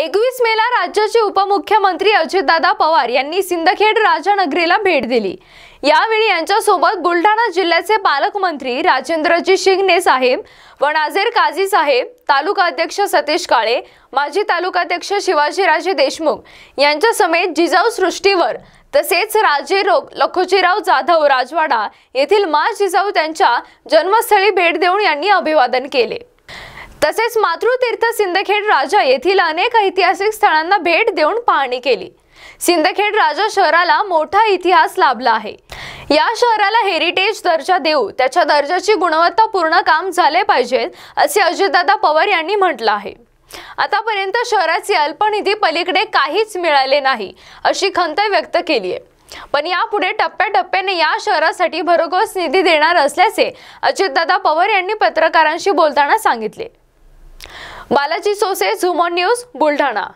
एकवीस मेला राज्याचे उपमुख्यमंत्री अजितदादा पवार यांनी सिंदखेड राजानगरीला भेट दिली यावेळी यांच्यासोबत बुलढाणा जिल्ह्याचे पालकमंत्री राजेंद्रजी शिंगणे साहेब व नाझेर काझी साहेब तालुका अध्यक्ष सतीश काळे माजी तालुकाध्यक्ष शिवाजीराजे देशमुख यांच्या समेत जिजाऊ सृष्टीवर तसेच राजे रोग लखोजीराव जाधव राजवाडा येथील मा जिजाऊ त्यांच्या जन्मस्थळी भेट देऊन यांनी अभिवादन केले तसेच मातृतीर्थ सिंदखेड राजा येथील अनेक ऐतिहासिक स्थळांना भेट देऊन पाहणी केली सिंदखेड राजा शहराला मोठा इतिहास लाभला आहे या शहराला हेरिटेज दर्जा देऊ त्याच्या दर्जाची गुणवत्तापूर्ण काम झाले पाहिजेत असे अजितदादा पवार यांनी म्हटलं आहे आतापर्यंत शहराचे अल्पनिधी पलीकडे काहीच मिळाले नाही अशी खंत व्यक्त केली आहे पण यापुढे टप्प्याटप्प्याने या शहरासाठी भरघोस निधी देणार असल्याचे अजितदादा पवार यांनी पत्रकारांशी बोलताना सांगितले बालाजी सोसे झुमॉन न्यूज बुलढाणा